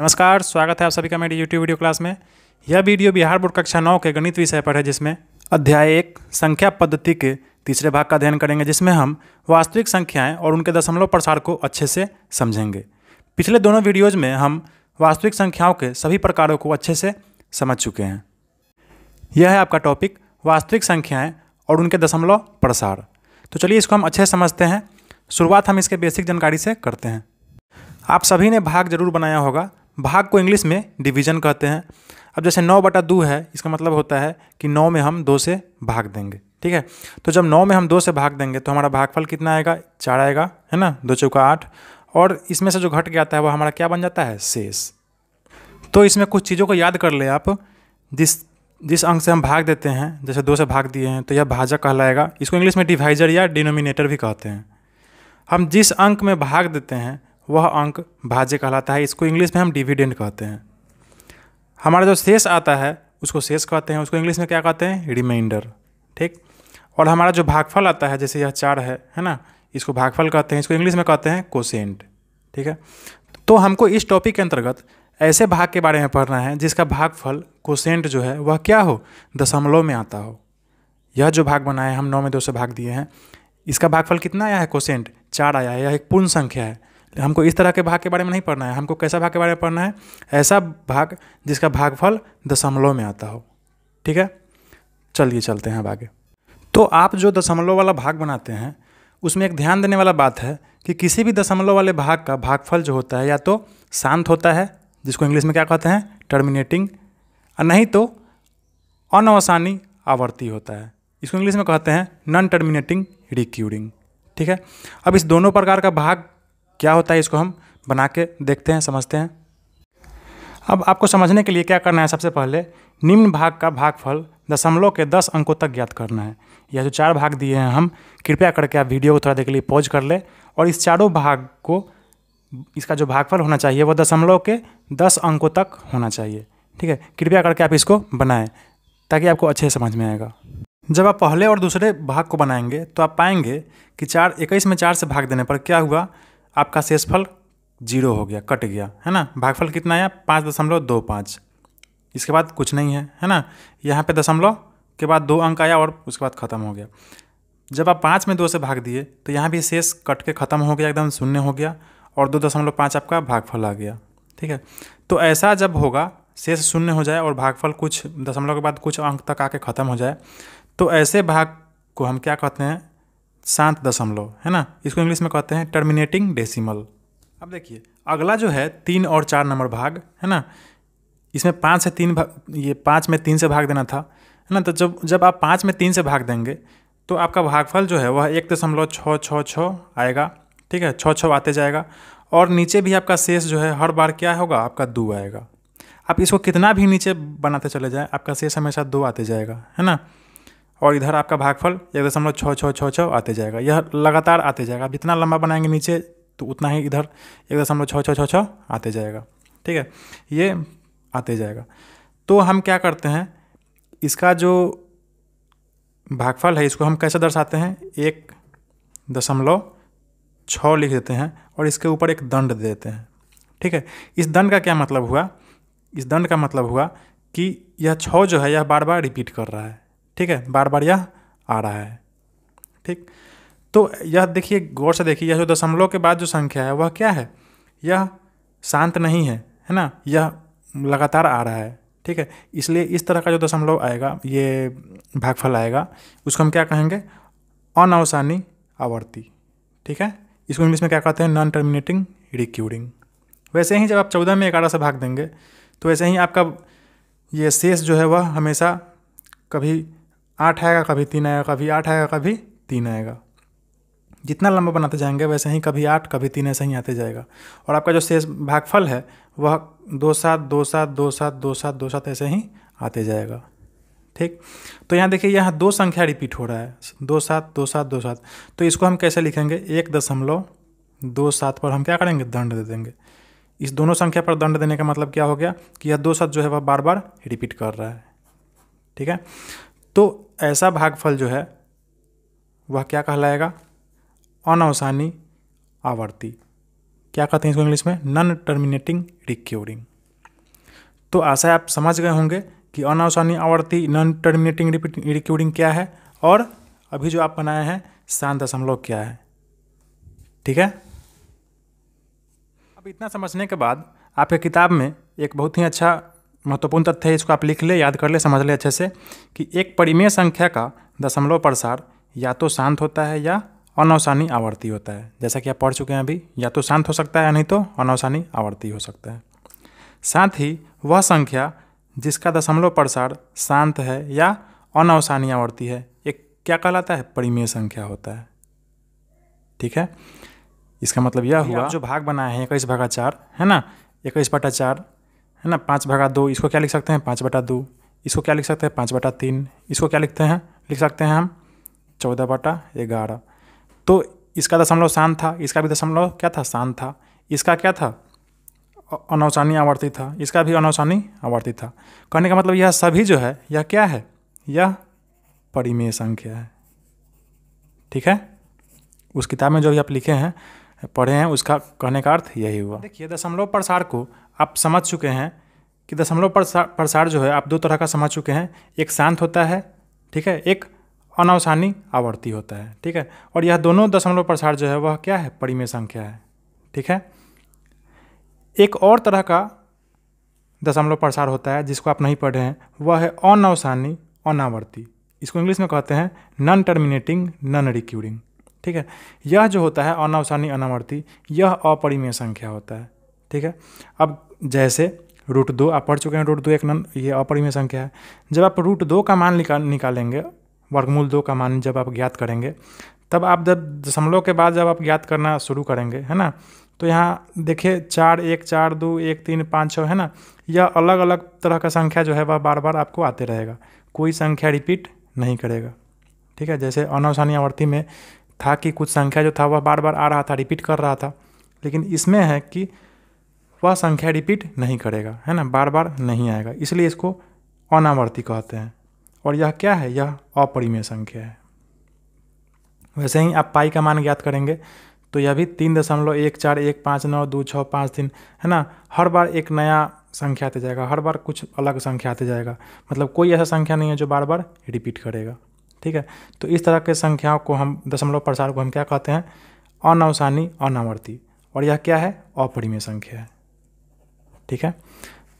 नमस्कार स्वागत है आप सभी का मेरी यूट्यूब वीडियो क्लास में यह वीडियो बिहार बोर्ड कक्षा नौ के गणित विषय पर है जिसमें अध्याय एक संख्या पद्धति के तीसरे भाग का अध्ययन करेंगे जिसमें हम वास्तविक संख्याएं और उनके दशमलव प्रसार को अच्छे से समझेंगे पिछले दोनों वीडियोज़ में हम वास्तविक संख्याओं के सभी प्रकारों को अच्छे से समझ चुके हैं यह है आपका टॉपिक वास्तविक संख्याएँ और उनके दशमलव प्रसार तो चलिए इसको हम अच्छे से समझते हैं शुरुआत हम इसके बेसिक जानकारी से करते हैं आप सभी ने भाग जरूर बनाया होगा भाग को इंग्लिश में डिवीजन कहते हैं अब जैसे नौ बटा दो है इसका मतलब होता है कि नौ में हम दो से भाग देंगे ठीक है तो जब नौ में हम दो से भाग देंगे तो हमारा भागफल कितना आएगा चार आएगा है ना दो चौका आठ और इसमें से जो घट के आता है वह हमारा क्या बन जाता है शेष तो इसमें कुछ चीज़ों को याद कर ले आप जिस जिस अंक से हम भाग देते हैं जैसे दो से भाग दिए हैं तो यह भाजक कहलाएगा इसको इंग्लिश में डिवाइजर या डिनोमिनेटर भी कहते हैं हम जिस अंक में भाग देते हैं वह अंक भाज्य कहलाता है इसको इंग्लिश में हम डिविडेंड कहते हैं हमारा जो शेष आता है उसको शेष कहते हैं उसको इंग्लिश में क्या कहते हैं रिमाइंडर ठीक और हमारा जो भागफल आता है जैसे यह चार है है ना इसको भागफल कहते हैं इसको इंग्लिश में कहते हैं कोसेंट ठीक है तो हमको इस टॉपिक के अंतर्गत ऐसे भाग के बारे में पढ़ना है जिसका भागफल कोसेंट जो है वह क्या हो दशमलव में आता हो यह जो भाग बनाए हम नौ में दो से भाग दिए हैं इसका भागफल कितना आया है कोसेंट चार आया है यह एक पूर्ण संख्या है हमको इस तरह के भाग के बारे में नहीं पढ़ना है हमको कैसा भाग के बारे में पढ़ना है ऐसा भाग जिसका भागफल दशमलव में आता हो ठीक है चलिए चलते हैं भागे तो आप जो दशमलव वाला भाग बनाते हैं उसमें एक ध्यान देने वाला बात है कि किसी भी दशमलव वाले भाग का भागफल जो होता है या तो शांत होता है जिसको इंग्लिश में क्या कहते हैं टर्मिनेटिंग और नहीं तो अनवसानी आवर्ती होता है इसको इंग्लिश में कहते हैं नॉन टर्मिनेटिंग रिक्यूरिंग ठीक है अब इस दोनों प्रकार का भाग क्या होता है इसको हम बना के देखते हैं समझते हैं अब आपको समझने के लिए क्या करना है सबसे पहले निम्न भाग का भागफल दशमलव के दस अंकों तक ज्ञात करना है यह जो चार भाग दिए हैं हम कृपया करके आप वीडियो को थोड़ा देर के लिए पॉज कर ले और इस चारों भाग को इसका जो भागफल होना चाहिए वो दशमलव के दस अंकों तक होना चाहिए ठीक है कृपया करके आप इसको बनाएं ताकि आपको अच्छे समझ में आएगा जब आप पहले और दूसरे भाग को बनाएंगे तो आप पाएंगे कि चार इक्कीस में चार से भाग देने पर क्या हुआ आपका शेषफल जीरो हो गया कट गया है ना भागफल कितना आया पाँच दशमलव दो पाँच इसके बाद कुछ नहीं है है ना यहाँ पे दशमलव के बाद दो अंक आया और उसके बाद ख़त्म हो गया जब आप पाँच में दो से भाग दिए तो यहाँ भी शेष कट के ख़त्म हो गया एकदम शून्य हो गया और दो दशमलव पाँच आपका भागफल आ गया ठीक है तो ऐसा जब होगा शेष शून्य हो जाए और भागफल कुछ दशमलव के बाद कुछ अंक तक आके ख़त्म हो जाए तो ऐसे भाग को हम क्या कहते हैं सात दशमलव है ना इसको इंग्लिश में कहते हैं टर्मिनेटिंग डेसिमल अब देखिए अगला जो है तीन और चार नंबर भाग है ना इसमें पाँच से तीन भाग ये पाँच में तीन से भाग देना था है ना तो जब जब आप पाँच में तीन से भाग देंगे तो आपका भागफल जो है वह एक दशमलव छः छः छः आएगा ठीक है छः छः आते जाएगा और नीचे भी आपका शेष जो है हर बार क्या होगा आपका दो आएगा आप इसको कितना भी नीचे बनाते चले जाएँ आपका शेष हमेशा दो आते जाएगा है ना और इधर आपका भागफल एक दशमलव छः छः छः छः आते जाएगा यह लगातार आते जाएगा जितना लंबा बनाएंगे नीचे तो उतना ही इधर एक दशमलव छः छः छः छः आते जाएगा ठीक है ये आते जाएगा तो हम क्या करते हैं इसका जो भागफल है इसको हम कैसे दर्शाते हैं एक दशमलव छः लिख देते हैं और इसके ऊपर एक दंड दे देते हैं ठीक है इस दंड का क्या मतलब हुआ इस दंड का मतलब हुआ कि यह छः जो है यह बार बार रिपीट कर रहा है ठीक है बार बार यह आ रहा है ठीक तो यह देखिए गौर से देखिए यह जो दशमलव के बाद जो संख्या है वह क्या है यह शांत नहीं है है ना यह लगातार आ रहा है ठीक है इसलिए इस तरह का जो दशमलव आएगा ये भागफल आएगा उसको हम क्या कहेंगे अनावसानी आवर्ती ठीक है इसको इंग्लिश में क्या कहते हैं नॉन टर्मिनेटिंग रिक्यूरिंग वैसे ही जब आप चौदह में ग्यारह से भाग देंगे तो वैसे ही आपका ये शेष जो है वह हमेशा कभी आठ आएगा कभी तीन आएगा कभी आठ आएगा कभी तीन आएगा जितना लंबा बनाते जाएंगे वैसे ही कभी आठ कभी तीन ऐसे ही आते जाएगा और आपका जो शेष भागफल है वह दो सात दो सात दो सात दो सात दो सात ऐसे ही आते जाएगा ठीक तो यहाँ देखिए यहाँ दो संख्या रिपीट हो रहा है दो सात दो सात दो सात तो इसको हम कैसे लिखेंगे एक दशमलव दो सात पर हम क्या करेंगे दंड दे देंगे इस दोनों संख्या पर दंड देने का मतलब क्या हो गया कि यह दो सात जो है वह बार बार रिपीट कर रहा है ठीक है तो ऐसा भागफल जो है वह क्या कहलाएगा अनवसानी आवर्ती क्या कहते हैं इसको इंग्लिश में नॉन टर्मिनेटिंग रिक्योरिंग तो आशा आप समझ गए होंगे कि अनावसानी आवर्ती नॉन टर्मिनेटिंग रिक्योरिंग क्या है और अभी जो आप बनाए हैं शांत दशमलव क्या है ठीक है अब इतना समझने के बाद आपके किताब में एक बहुत ही अच्छा महत्वपूर्ण तथ्य है इसको आप लिख ले याद कर ले समझ ले अच्छे से कि एक परिमेय संख्या का दशमलव प्रसार या तो शांत होता है या अनवसानी आवर्ती होता है जैसा कि आप पढ़ चुके हैं अभी या तो शांत हो सकता है या नहीं तो अनवसानी आवर्ती हो सकता है साथ ही वह संख्या जिसका दशमलव प्रसार शांत है या अनवसानी आवर्ती है एक क्या कहलाता है परिमेय संख्या होता है ठीक है इसका मतलब यह हुआ जो भाग बनाए हैं इक्कीस भागा चार है ना इक्कीस बटा चार है ना पाँच भागा दो इसको क्या लिख सकते हैं पाँच बटा दो इसको क्या लिख सकते हैं पाँच बटा तीन इसको क्या लिखते हैं लिख सकते हैं हम चौदह बटा ग्यारह तो इसका दशमलव शान था इसका भी दशमलव क्या था शान था इसका क्या था अनौसानी आवर्ती था इसका भी अनौसानी आवर्ती था कहने का मतलब यह सभी जो है यह क्या है यह परिमेय संख्या है ठीक है उस किताब में जो भी आप लिखे हैं पढ़े हैं उसका कहने का अर्थ यही हुआ देखिए दशमलव प्रसार को आप समझ चुके हैं कि दशमलव प्रसार जो है आप दो तरह का समझ चुके हैं एक शांत होता है ठीक है एक अनावसानी आवर्ती होता है ठीक है और यह दोनों दशमलव प्रसार जो है वह क्या है परिमेय संख्या है ठीक है एक और तरह का दशमलव प्रसार होता है जिसको आप नहीं पढ़े हैं वह है अनावसानी अनावर्ती इसको इंग्लिश में कहते हैं नॉन टर्मिनेटिंग नॉन रिक्यूरिंग ठीक है यह जो होता है अनवसानी अनावर्ती यह अपरिमेय संख्या होता है ठीक है अब जैसे रूट दो आप पढ़ चुके हैं रूट दो एक नन ये अपरिमेय संख्या है जब आप रूट दो का मान निकाल निकालेंगे वर्गमूल दो का मान जब आप ज्ञात करेंगे तब आप जब दशमलव के बाद जब आप ज्ञात करना शुरू करेंगे है ना तो यहाँ देखिए चार एक चार दो एक तीन पाँच छः है ना यह अलग अलग तरह का संख्या जो है वह बार बार आपको आते रहेगा कोई संख्या रिपीट नहीं करेगा ठीक है जैसे अनवसानी आवर्ती में था कि कुछ संख्या जो था वह बार बार आ रहा था रिपीट कर रहा था लेकिन इसमें है कि वह संख्या रिपीट नहीं करेगा है ना बार बार नहीं आएगा इसलिए इसको अनावर्ती कहते हैं और यह क्या है यह अपरिमेय संख्या है वैसे ही आप पाई का मान ज्ञात करेंगे तो यह भी तीन दशमलव एक चार एक पाँच नौ दो छः पाँच तीन है ना हर बार एक नया संख्या आते जाएगा हर बार कुछ अलग संख्या आते जाएगा मतलब कोई ऐसा संख्या नहीं है जो बार बार रिपीट करेगा ठीक है तो इस तरह के संख्याओं को हम दशमलव प्रसार को हम क्या कहते हैं अनवसानी अनावर्ती और यह क्या है अपरिमेय संख्या है ठीक है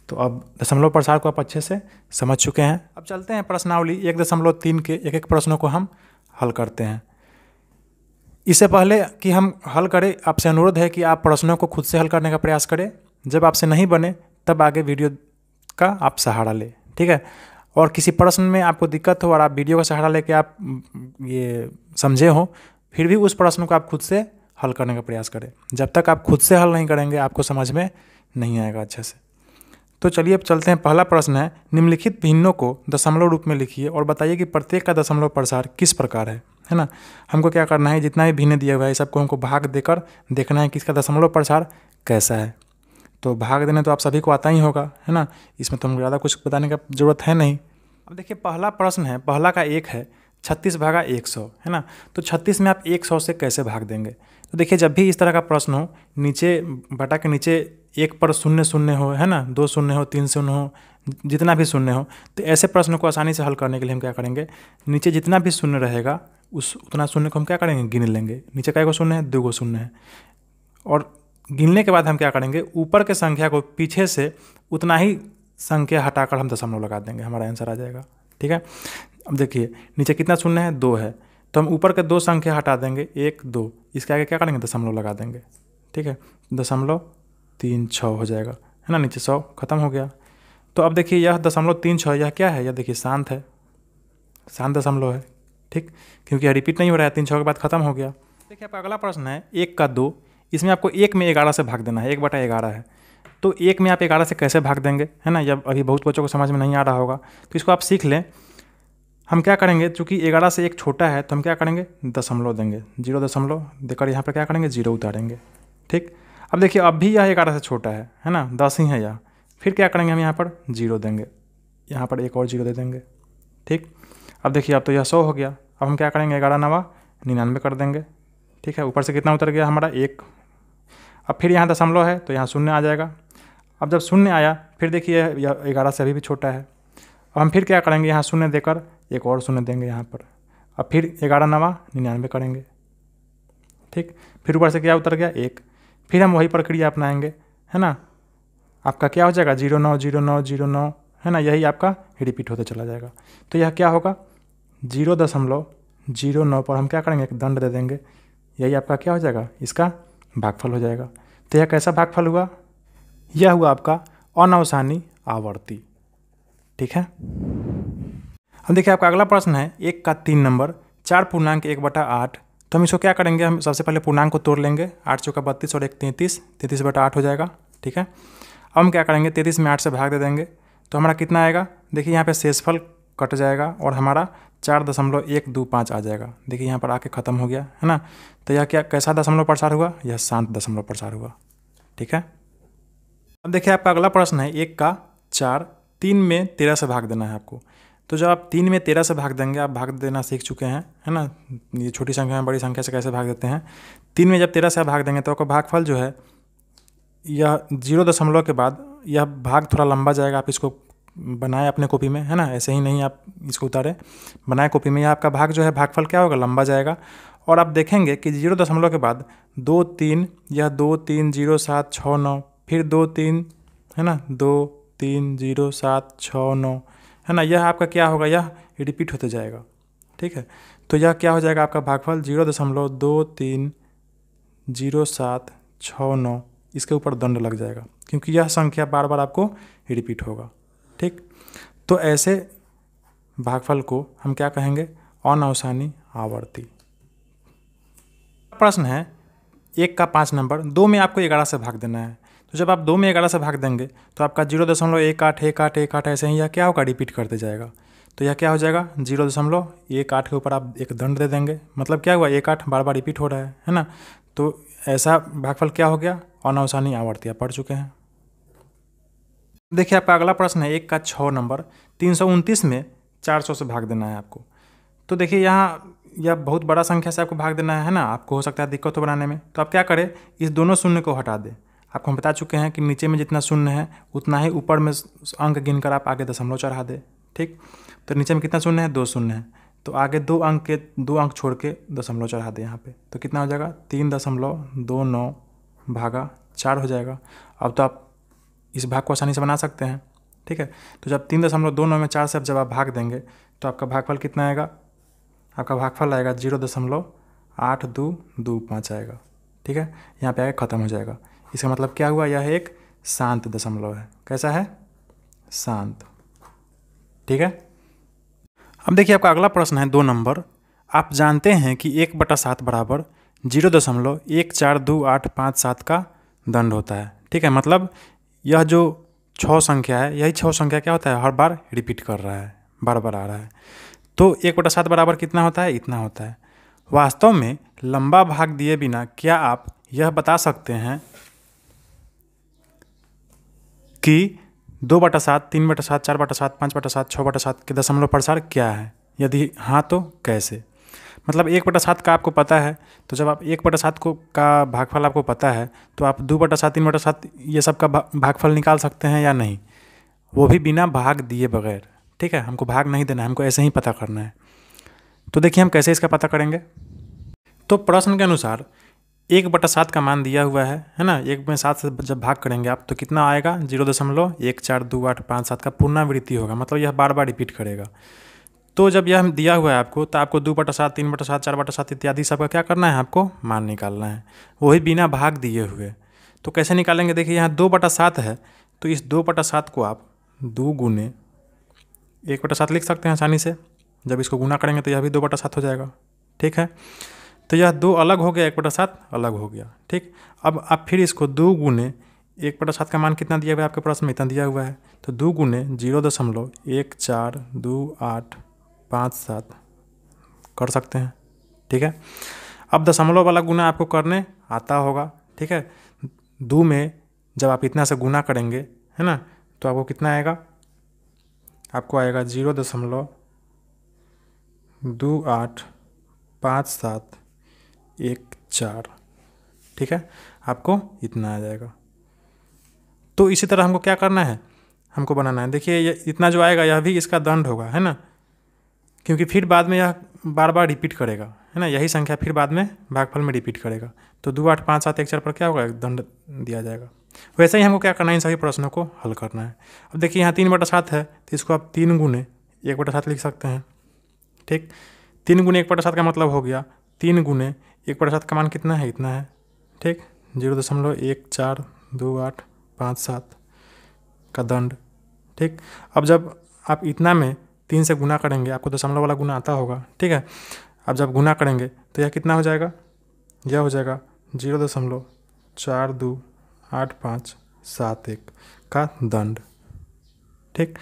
तो अब दशमलव प्रसार को आप अच्छे से समझ चुके हैं अब चलते हैं प्रश्नावली एक दशमलव तीन के एक एक प्रश्नों को हम हल करते हैं इससे पहले कि हम हल करें आपसे अनुरोध है कि आप प्रश्नों को खुद से हल करने का प्रयास करें जब आपसे नहीं बने तब आगे वीडियो का आप सहारा लें ठीक है और किसी प्रश्न में आपको दिक्कत हो और आप वीडियो का सहारा लेके आप ये समझे हो फिर भी उस प्रश्न को आप खुद से हल करने का प्रयास करें जब तक आप खुद से हल नहीं करेंगे आपको समझ में नहीं आएगा अच्छे से तो चलिए अब चलते हैं पहला प्रश्न है निम्नलिखित भिन्नों को दशमलव रूप में लिखिए और बताइए कि प्रत्येक का दशमलव प्रसार किस प्रकार है है ना हमको क्या करना है जितना भी भिन्न दिया हुआ है सबको हमको भाग देकर देखना है कि इसका दशमलव प्रसार कैसा है तो भाग देने तो आप सभी को आता ही होगा है ना इसमें तो हमको ज़्यादा कुछ बताने का ज़रूरत है नहीं अब देखिए पहला प्रश्न है पहला का एक है छत्तीस भागा एक सौ है ना तो छत्तीस में आप एक सौ से कैसे भाग देंगे तो देखिए जब भी इस तरह का प्रश्न हो नीचे बटा के नीचे एक पर शून्य शून्य हो है ना दो शून्य हो तीन शून्य हो जितना भी शून्य हो तो ऐसे प्रश्न को आसानी से हल करने के लिए हम क्या करेंगे नीचे जितना भी शून्य रहेगा उस उतना शून्य को हम क्या करेंगे गिन लेंगे नीचे कई गो शून्य है दो गो शून्य है और गिनने के बाद हम क्या करेंगे ऊपर के संख्या को पीछे से उतना ही संख्या हटाकर हम दशमलव लगा देंगे हमारा आंसर आ जाएगा ठीक है अब देखिए नीचे कितना शून्य है दो है तो हम ऊपर के दो संख्या हटा देंगे एक दो इसके आगे क्या करेंगे दशमलव लगा देंगे ठीक है दशमलव तीन छः हो जाएगा है ना नीचे सौ खत्म हो गया तो अब देखिए यह दशमलव तीन छः यह क्या है यह देखिए शांत है शांत दशमलव है ठीक क्योंकि यह रिपीट नहीं हो रहा है तीन छः के बाद खत्म हो गया देखिए आपका अगला प्रश्न है एक का दो इसमें आपको एक में ग्यारह से भाग देना है एक बटा ग्यारह है तो एक में आप ग्यारह से कैसे भाग देंगे है ना जब अभी बहुत बच्चों को समझ में नहीं आ रहा होगा तो इसको आप सीख लें हम क्या करेंगे चूँकि ग्यारह से एक छोटा है तो हम क्या करेंगे दशमलव देंगे जीरो दशमलव देकर यहाँ पर क्या करेंगे जीरो उतारेंगे ठीक अब देखिए अब भी यह ग्यारह से छोटा है है ना दस ही है यह फिर क्या करेंगे हम यहाँ पर जीरो देंगे यहाँ पर एक और जीरो दे देंगे ठीक अब देखिए अब तो यह सौ हो गया अब हम क्या करेंगे ग्यारह नवा निन्यानवे कर देंगे ठीक है ऊपर से कितना उतर गया हमारा एक अब फिर यहाँ दशमलव है तो यहाँ शून्य आ जाएगा अब जब शून्य आया फिर देखिए ग्यारह से अभी भी छोटा है अब हम फिर क्या करेंगे यहाँ शून्य देकर एक और शून्य देंगे यहाँ पर अब फिर ग्यारह नवा निन्यानवे करेंगे ठीक फिर ऊपर से क्या उतर गया एक फिर हम वही प्रक्रिया अपनाएंगे है ना आपका क्या हो जाएगा जीरो नौ जीरो नौ जीरो नौ है ना यही आपका रिपीट होते चला जाएगा तो यह क्या होगा जीरो दशमलव जीरो नौ पर हम क्या करेंगे एक दंड दे देंगे यही आपका क्या हो जाएगा इसका भागफल हो जाएगा तो यह कैसा भागफल हुआ यह हुआ आपका अनवसानी आवर्ती ठीक है अब देखिए आपका अगला प्रश्न है एक का तीन नंबर चार पूर्णांक एक बटा आठ तो हम इसको क्या करेंगे हम सबसे पहले पूर्णांक को तोड़ लेंगे आठ चौका बत्तीस और एक तैंतीस तैंतीस बटा आठ हो जाएगा ठीक है अब हम क्या करेंगे तैंतीस में आठ से भाग दे देंगे तो हमारा कितना आएगा देखिए यहाँ पे शेषफल कट जाएगा और हमारा चार दशमलव एक दो पाँच आ जाएगा देखिए यहाँ पर आके ख़त्म हो गया है ना तो यह क्या कैसा दशमलव प्रसार हुआ यह शांत दशमलव प्रसार हुआ ठीक है अब देखिए आपका अगला प्रश्न है एक का चार तीन में तेरह से भाग देना है आपको तो जब आप तीन में तेरह से भाग देंगे आप भाग देना सीख चुके हैं है ना ये छोटी संख्या में बड़ी संख्या से कैसे भाग देते हैं तीन में जब तेरह से भाग देंगे तो आपका भागफल जो है यह जीरो दशमलव के बाद यह भाग थोड़ा लंबा जाएगा आप इसको बनाए अपने कॉपी में है ना ऐसे ही नहीं आप इसको उतारें बनाए कॉपी में या आपका भाग जो है भागफल क्या होगा लंबा जाएगा और आप देखेंगे कि जीरो दशमलव के बाद दो तीन या दो तीन जीरो सात छः नौ फिर दो तीन है ना दो तीन जीरो सात छः नौ है ना यह आपका क्या होगा यह रिपीट होते जाएगा ठीक है तो यह क्या हो जाएगा आपका भागफल जीरो दशमलव दो तीन जीरो सात छः नौ इसके ऊपर दंड लग जाएगा क्योंकि यह संख्या बार बार आपको रिपीट होगा ठीक तो ऐसे भागफल को हम क्या कहेंगे अनावसानी आवर्ती प्रश्न है एक का पाँच नंबर दो में आपको ग्यारह से भाग देना है तो जब आप दो में ग्यारह से भाग देंगे तो आपका जीरो दशमलव एक आठ एक आठ एक आठ ऐसे ही यह क्या होगा रिपीट करते जाएगा तो यह क्या हो जाएगा जीरो दशमलव एक आठ के ऊपर आप एक दंड दे देंगे मतलब क्या हुआ एक आठ बार बार रिपीट हो रहा है है ना तो ऐसा भागफल क्या हो गया अनावसानी आवर्ती पढ़ चुके हैं देखिए आपका अगला प्रश्न है एक का छः नंबर तीन में चार से भाग देना है आपको तो देखिए यहाँ या बहुत बड़ा संख्या से आपको भाग देना है ना आपको हो सकता है दिक्कत हो बनाने में तो आप क्या करें इस दोनों शून्य को हटा दें आपको हम बता चुके हैं कि नीचे में जितना शून्य है उतना ही ऊपर में अंक गिनकर आप आगे दशमलव चढ़ा दें ठीक तो नीचे में कितना शून्य है दो शून्य है तो आगे दो अंक के दो अंक छोड़ के दशमलव चढ़ा दें यहाँ पर तो कितना हो जाएगा तीन दशमलव दो नौ भागा चार हो जाएगा अब तो आप इस भाग को आसानी से बना सकते हैं ठीक है तो जब तीन दशमलव दो नौ में चार से अब जब आप भाग देंगे तो आपका भागफल कितना आएगा आपका भागफल आएगा जीरो दशमलव आठ दो दो पाँच आएगा ठीक है यहाँ पे आएगा ख़त्म हो जाएगा इसका मतलब क्या हुआ यह एक शांत दशमलव है कैसा है शांत ठीक है अब देखिए आपका अगला प्रश्न है दो नंबर आप जानते हैं कि एक बटा सात बराबर जीरो दशमलव एक चार दो आठ पाँच सात का दंड होता है ठीक है मतलब यह जो छः संख्या है यही छः संख्या क्या होता है हर बार रिपीट कर रहा है बार बार आ रहा है तो एक बटा सात बराबर कितना होता है इतना होता है वास्तव में लंबा भाग दिए बिना क्या आप यह बता सकते हैं कि दो बटा सात तीन बटा सात चार बटा सात पाँच बटा सात छः बटा सात के दशमलव प्रसार क्या है यदि हाँ तो कैसे मतलब एक बटा सात का आपको पता है तो जब आप एक बटा सात को का भागफल आपको पता है तो आप दो बटा सात तीन बटा सात ये सब का भागफल निकाल सकते हैं या नहीं वो भी बिना भाग दिए बगैर ठीक है हमको भाग नहीं देना हमको ऐसे ही पता करना है तो देखिए हम कैसे इसका पता करेंगे तो प्रश्न के अनुसार एक बटा सात का मान दिया हुआ है है ना एक में सात से जब भाग करेंगे आप तो कितना आएगा जीरो दशमलव एक चार दो आठ पाँच सात का पुनरावृत्ति होगा मतलब यह बार बार रिपीट करेगा तो जब यह दिया हुआ है आपको तो आपको दो बटा सात तीन बटा सात चार बटा सात इत्यादि सबका क्या करना है आपको मान निकालना है वही बिना भाग दिए हुए तो कैसे निकालेंगे देखिए यहाँ दो बटा सात है तो इस दो बटा सात को आप दो गुने एक बटा सात लिख सकते हैं आसानी से जब इसको गुना करेंगे तो यह भी दो बटा सात हो जाएगा ठीक है तो यह दो अलग हो गया एक बटा सात अलग हो गया ठीक अब आप फिर इसको दो गुने एक बटा सात का मान कितना दिया हुआ है आपके प्रश्न में इतना दिया हुआ है तो दो गुने जीरो दशमलव एक चार दो आठ पाँच सात कर सकते हैं ठीक है अब दशमलव वाला गुना आपको करने आता होगा ठीक है दो में जब आप इतना से गुना करेंगे है ना तो आपको कितना आएगा आपको आएगा जीरो दशमलव दो आठ पाँच सात एक चार ठीक है आपको इतना आ जाएगा तो इसी तरह हमको क्या करना है हमको बनाना है देखिए ये इतना जो आएगा यह भी इसका दंड होगा है ना क्योंकि फिर बाद में यह बार बार रिपीट करेगा है ना यही संख्या फिर बाद में भागफल में रिपीट करेगा तो दो आठ पाँच सात एक चार पर क्या होगा दंड दिया जाएगा वैसे ही हमको क्या करना है इन सभी प्रश्नों को हल करना है अब देखिए यहाँ तीन बटा सात है तो इसको आप तीन गुने एक बटा सात लिख सकते हैं ठीक तीन गुने एक बटा सात का मतलब हो गया तीन गुने एक बटा सात का मान कितना है इतना है ठीक जीरो दशमलव एक चार दो आठ पाँच सात का दंड ठीक अब जब आप इतना में तीन से गुना करेंगे आपको दशमलव वाला गुना आता होगा ठीक है अब जब गुना करेंगे तो यह कितना हो जाएगा यह हो जाएगा जीरो दशमलव चार दो आठ पाँच सात एक का दंड ठीक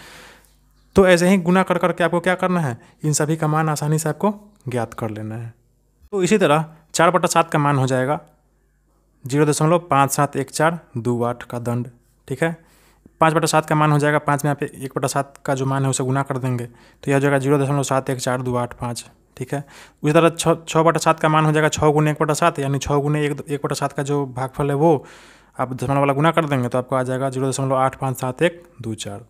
तो ऐसे ही गुना कर करके आपको क्या करना है इन सभी का मान आसानी से आपको ज्ञात कर लेना है तो इसी तरह चार बटा सात का मान हो जाएगा जीरो दशमलव पाँच सात एक चार दो आठ का दंड ठीक है पाँच बटा सात का मान हो जाएगा पाँच में यहाँ पे एक बटा सात का जो मान है उसे गुना कर देंगे तो यह हो जाएगा जीरो दशमलव सात एक चार दो आठ पाँच ठीक है उसी तरह छः छः बटा सात का मान हो जाएगा छः गुने एक बटा सात यानी छः गुने एक एक बटा सात का जो भागफल है वो आप दशमलव वाला गुना कर देंगे तो आपको आ जाएगा जीरो दशमलव आठ पाँच सात एक दो चार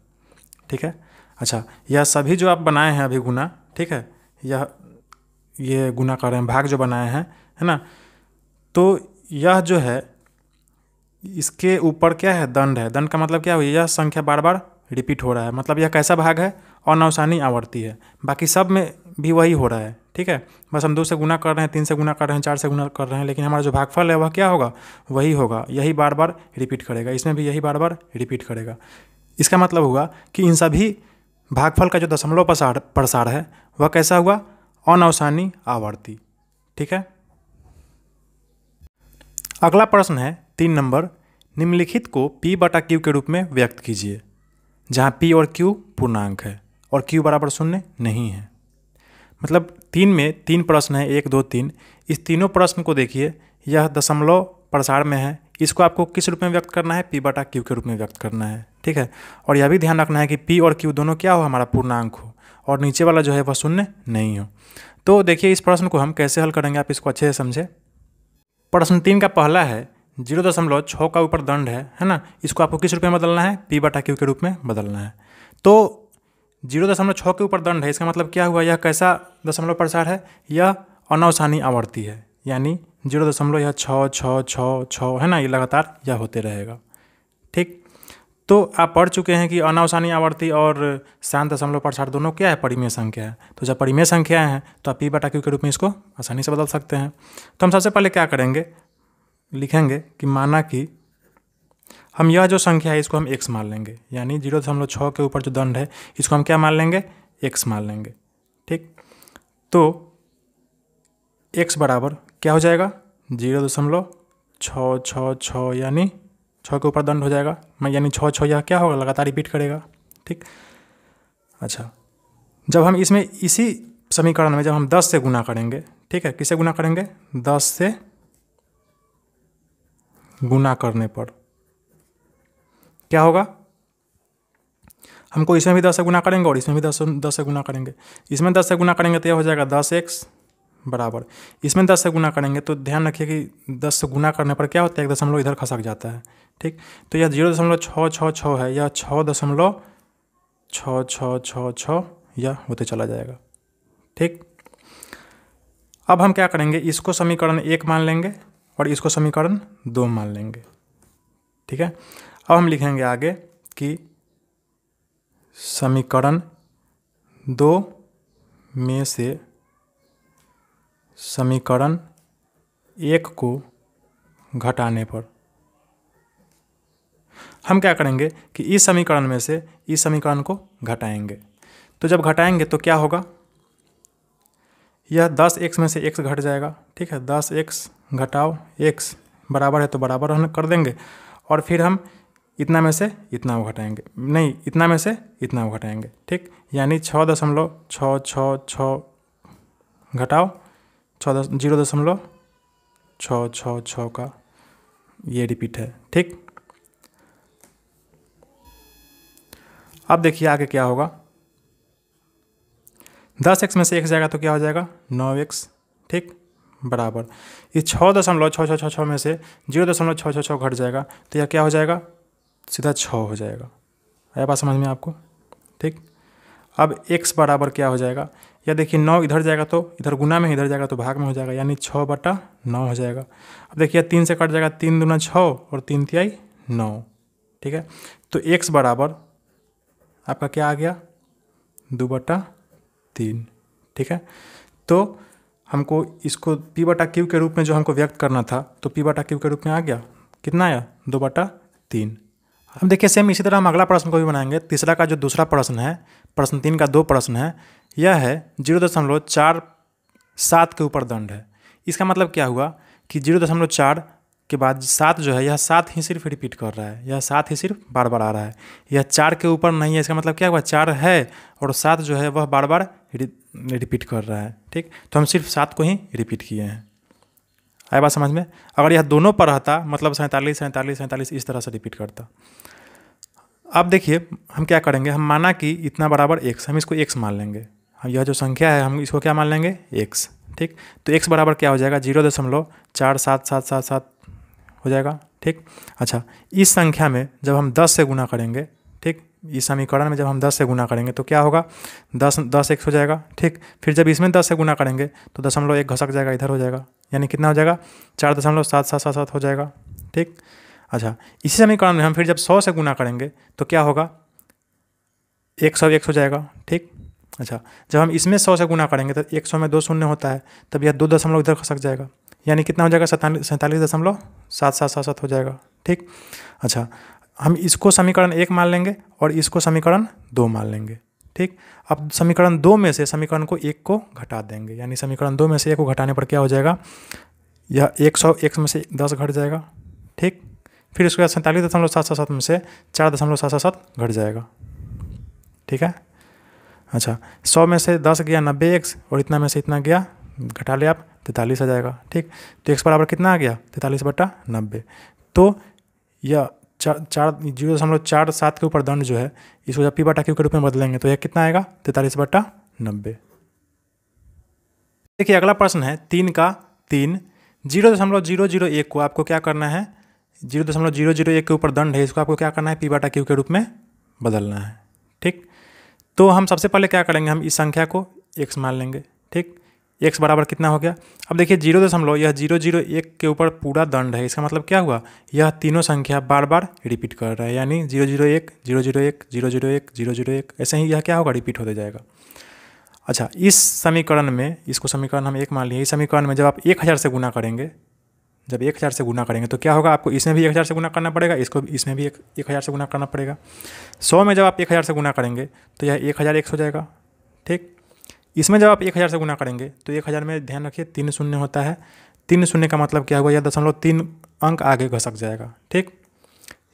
ठीक है अच्छा यह सभी जो आप बनाए हैं अभी गुना ठीक है यह ये गुना कर रहे हैं भाग जो बनाए हैं है ना तो यह जो है इसके ऊपर क्या है दंड है दंड का मतलब क्या हुआ यह संख्या बार बार रिपीट हो रहा है मतलब यह कैसा भाग है अनवसानी आवर्ती है बाकी सब में भी वही हो रहा है ठीक है बस हम दो से गुना कर रहे हैं तीन से गुना कर रहे हैं चार से गुना कर रहे हैं लेकिन हमारा जो भागफल है वह क्या होगा वही होगा यही बार बार रिपीट करेगा इसमें भी यही बार बार रिपीट करेगा इसका मतलब हुआ कि इन सभी भागफल का जो दशमलव प्रसार प्रसार है वह कैसा हुआ अनौसानी आवर्ती ठीक है अगला प्रश्न है तीन नंबर निम्नलिखित को पी बटा क्यू के रूप में व्यक्त कीजिए जहाँ पी और क्यू पूर्णांक है और क्यू बराबर शून्य नहीं है मतलब तीन में तीन प्रश्न है एक दो तीन इस तीनों प्रश्न को देखिए यह दशमलव प्रसार में है इसको आपको किस रूप में व्यक्त करना है पी बटा क्यू के रूप में व्यक्त करना है ठीक है और यह भी ध्यान रखना है कि पी और क्यू दोनों क्या हो हमारा पूर्णांक हो और नीचे वाला जो है वह शून्य नहीं हो तो देखिए इस प्रश्न को हम कैसे हल करेंगे आप इसको अच्छे से समझें प्रश्न तीन का पहला है जीरो दशमलव छः का ऊपर दंड है है ना इसको आपको किस रुपये में बदलना है पी बटा क्यू के रूप में बदलना है तो जीरो दशमलव छः के ऊपर दंड है इसका मतलब क्या हुआ यह कैसा दशमलव प्रसार है यह अनवसानी आवर्ती है यानी जीरो दशमलव यह छः छः छः छः है ना ये लगातार यह होते रहेगा ठीक तो आप पढ़ चुके हैं कि अनावसानी आवर्ती और शांत दशमलव प्रसार दोनों क्या है परिमेय संख्या है तो जब परिमेय संख्या हैं तो आप पी बटा क्यू के रूप में इसको आसानी से बदल सकते हैं तो हम सबसे पहले क्या करेंगे लिखेंगे कि माना कि हम यह जो संख्या है इसको हम एक्स मान लेंगे यानी जीरो दशमलव छः के ऊपर जो दंड है इसको हम क्या मान लेंगे एक्स मान लेंगे ठीक तो एक्स बराबर क्या हो जाएगा जीरो दशमलव छः छः छः यानी छः के ऊपर दंड हो जाएगा मैं यानी छः छः यह क्या होगा लगातार रिपीट करेगा ठीक अच्छा जब हम इसमें इसी समीकरण में जब हम दस से गुना करेंगे ठीक है किसे गुना करेंगे दस से गुना करने पर क्या होगा हमको इसमें भी दस से गुना करेंगे और इसमें भी दस दस से गुना करेंगे इसमें दस से गुना करेंगे तो यह हो जाएगा दस एक्स बराबर इसमें दस से गुना करेंगे तो ध्यान रखिए कि दस से गुना करने पर क्या होता है एक दशमलव इधर खसक जाता है ठीक तो यह जीरो दशमलव छः छः छः है यह छः दशमलव छः छः छः छः यह होते चला जाएगा ठीक अब हम क्या करेंगे इसको समीकरण एक मान लेंगे और इसको समीकरण दो मान लेंगे ठीक है अब हम लिखेंगे आगे कि समीकरण दो में से समीकरण एक को घटाने पर हम क्या करेंगे कि इस समीकरण में से इस समीकरण को घटाएंगे तो जब घटाएंगे तो क्या होगा यह दस एक्स में से एक्स घट जाएगा ठीक है दस एक्स घटाओ एक्स बराबर है तो बराबर हम कर देंगे और फिर हम इतना में से इतना घटाएंगे नहीं इतना में से इतना घटाएंगे ठीक यानी छः दशमलव छः छः छः घटाओ छः दस जीरो दशमलव छः छः छः का ये रिपीट है ठीक अब देखिए आगे क्या होगा दस एक्स में से एक जाएगा तो क्या हो जाएगा नौ एक्स ठीक बराबर ये छः दशमलव छः छः छः छः में से जीरो दशमलव छः छः छः घट जाएगा तो यह क्या हो जाएगा सीधा छः हो जाएगा आया बात समझ में आपको ठीक अब एक्स बराबर क्या हो जाएगा या देखिए नौ इधर जाएगा तो इधर गुना में इधर जाएगा तो भाग में हो जाएगा यानी छः बटा नौ हो जाएगा अब देखिए तीन से कट जाएगा तीन दुना छः और तीन तिहाई नौ ठीक है तो एक्स बराबर आपका क्या आ गया दो बटा तीन ठीक है तो हमको इसको पी बटा क्यू के रूप में जो हमको व्यक्त करना था तो पी बटा क्यू के रूप में आ गया कितना आया दो बटा तीन अब देखिए सेम इसी तरह हम अगला प्रश्न को भी बनाएंगे तीसरा का जो दूसरा प्रश्न है प्रश्न तीन का दो प्रश्न है यह है जीरो दशमलव चार सात के ऊपर दंड है इसका मतलब क्या हुआ कि जीरो दशमलव चार के बाद सात जो है यह सात ही सिर्फ रिपीट कर रहा है यह सात ही सिर्फ बार बार आ रहा है यह चार के ऊपर नहीं है इसका मतलब क्या हुआ चार है और सात जो है वह बार बार रिपीट कर रहा है ठीक तो हम सिर्फ सात को ही रिपीट किए हैं आए बात समझ में अगर यह दोनों पर रहता मतलब सैंतालीस सैंतालीस सैंतालीस इस तरह से रिपीट करता अब देखिए हम क्या करेंगे हम माना कि इतना बराबर एक्स हम इसको एक्स मान लेंगे हम यह जो संख्या है हम इसको क्या मान लेंगे एक्स ठीक तो एक्स बराबर क्या हो जाएगा जीरो दशमलव चार सात सात सात सात हो जाएगा ठीक अच्छा इस संख्या में जब हम दस से गुना करेंगे इस समीकरण में जब हम 10 से गुना करेंगे तो क्या होगा 10 10 एक हो जाएगा ठीक फिर जब इसमें 10 से गुना करेंगे तो दशमलव एक घसक जाएगा इधर हो जाएगा यानी कितना हो जाएगा चार दशमलव सात सात सात सात हो जाएगा ठीक अच्छा इसी समीकरण में हम फिर जब सौ से गुना करेंगे तो क्या होगा एक सौ एक हो जाएगा ठीक अच्छा जब हम इसमें सौ से गुना करेंगे तो एक सौ में दो शून्य होता है तब यह दो दशमलव इधर खसक जाएगा यानी कितना हो जाएगा सैंतालीस दशमलव सात सात सात सात हो जाएगा ठीक अच्छा हम इसको समीकरण एक मान लेंगे और इसको समीकरण दो मान लेंगे ठीक अब समीकरण दो में से समीकरण को एक को घटा देंगे यानी समीकरण दो में से एक को घटाने पर क्या हो जाएगा यह एक सौ एक में से दस घट जाएगा ठीक फिर उसके बाद सैंतालीस दशमलव सात सात सात में से चार दशमलव सात सात सात घट जाएगा ठीक है अच्छा सौ में से दस गया नब्बे एक्स और इतना में से इतना गया घटा ले आप तैंतालीस आ जाएगा ठीक तो एक्स बराबर कितना आ गया तैंतालीस बट्टा नब्बे तो यह चार जीरो दशमलव चार सात के ऊपर दंड जो है इसको जब पी बटा क्यू के रूप में बदलेंगे तो यह कितना आएगा तैंतालीस बटा नब्बे देखिए अगला प्रश्न है तीन का तीन जीरो दशमलव जीरो जीरो एक को आपको क्या करना है जीरो दशमलव जीरो जीरो एक के ऊपर दंड है इसको आपको क्या करना है पी बाटा क्यू के रूप में बदलना है ठीक तो हम सबसे पहले क्या करेंगे हम इस संख्या को एक्स मान लेंगे ठीक एक्स बराबर कितना हो गया अब देखिए जीरो दशमलव यह जीरो जीरो एक के ऊपर पूरा दंड है इसका मतलब क्या हुआ यह तीनों संख्या बार बार रिपीट कर रहा है यानी जीरो जीरो एक जीरो जीरो एक जीरो जीरो एक जीरो जीरो एक ऐसे ही यह क्या होगा रिपीट होते जाएगा अच्छा इस समीकरण में इसको समीकरण हम एक मान लिए इस समीकरण में जब आप एक हज़ार से गुना करेंगे जब एक हज़ार से गुना करेंगे तो क्या होगा आपको इसमें भी एक हज़ार से गुना करना पड़ेगा इसको इसमें भी एक एक हज़ार से गुना करना पड़ेगा सौ में जब आप एक हज़ार से गुना करेंगे तो यह एक हज़ार एक सौ जाएगा ठीक इसमें जब आप एक हज़ार से गुना करेंगे तो एक हज़ार में ध्यान रखिए तीन शून्य होता है तीन शून्य का मतलब क्या हुआ यह दशमलव तीन अंक आगे घसक जाएगा ठीक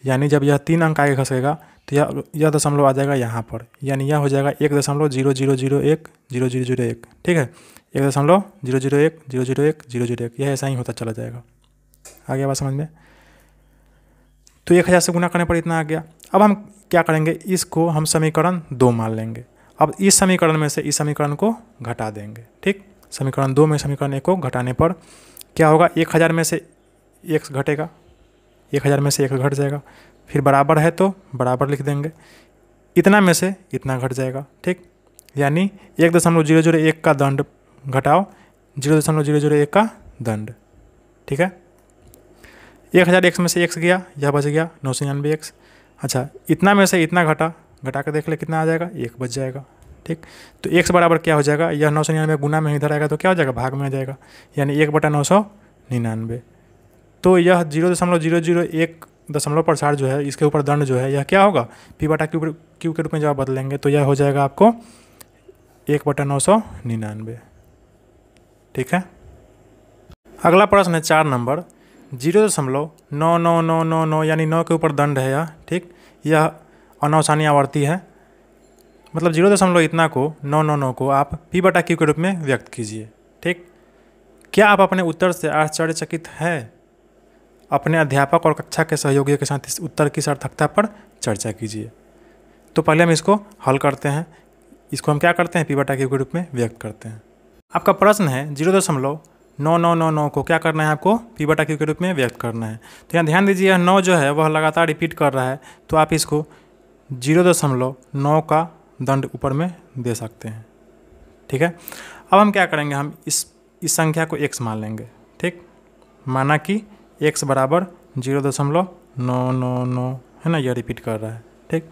यानी जब यह तीन अंक आगे घसकेगा तो यह यह दशमलव आ जाएगा यहाँ पर यानी यह हो जाएगा एक दशमलव जीरो जीरो जीरो एक जीरो जीरो जीरो एक ठीक है एक दशमलव जीरो जीरो एक जीरो जीरो एक जीरो जीरो एक यह ऐसा ही होता चला जाएगा आ गया बात समझ में तो एक हज़ार से गुना करने पर इतना आ गया अब हम क्या करेंगे इसको हम समीकरण दो मान लेंगे अब इस समीकरण में से इस समीकरण को घटा देंगे ठीक समीकरण दो में समीकरण एक को घटाने पर क्या होगा एक हज़ार में से एक घटेगा एक हज़ार में से एक घट जाएगा फिर बराबर है तो बराबर लिख देंगे इतना में से इतना घट जाएगा ठीक यानी एक दशमलव जीरो जीरो एक का दंड घटाओ जीरो दशमलव जीरो जीरो एक का दंड ठीक है एक हज़ार एक में से एक गया यह बच गया नौ सौ निन्यानवे एक्स अच्छा इतना में से इतना घटा घटा कर देख ले कितना आ जाएगा एक बच जाएगा ठीक तो एक से बराबर क्या हो जाएगा यह नौ सौ निन्यानवे गुना में इधर आएगा तो क्या हो जाएगा भाग में आ जाएगा यानी एक बटा नौ सौ निन्यानवे तो यह जीरो दशमलव जीरो जीरो एक दशमलव प्रसार जो है इसके ऊपर दंड जो है यह क्या होगा पी बटा क्यू क्यू के रूप में जब आप बदलेंगे तो यह हो जाएगा आपको एक बटा नौ सौ निन्यानवे ठीक है अगला प्रश्न है चार नंबर जीरो दशमलव नौ नौ नौ नौ नौ यानी नौ के ऊपर दंड है यह ठीक यह अनौसानी आवर्ती है मतलब जीरो दशमलव इतना को नौ नौ नौ को आप पी बटा क्यू के रूप में व्यक्त कीजिए ठीक क्या आप अपने उत्तर से आश्चर्यचकित है अपने अध्यापक और कक्षा के सहयोगियों के साथ इस उत्तर की सार्थकता पर चर्चा कीजिए तो पहले हम इसको हल करते हैं इसको हम क्या करते हैं पी बटा क्यू के रूप में व्यक्त करते हैं आपका प्रश्न है जीरो दशमलव नौ नौ नौ नौ को क्या करना है आपको पी बटा क्यू के रूप में व्यक्त करना है तो यहाँ ध्यान दीजिए यह नौ जो है वह लगातार रिपीट कर रहा है तो आप इसको जीरो दशमलव नौ का दंड ऊपर में दे सकते हैं ठीक है अब हम क्या करेंगे हम इस इस संख्या को एक्स मान लेंगे ठीक माना कि एक्स बराबर जीरो दशमलव नौ नौ नौ है ना ये रिपीट कर रहा है ठीक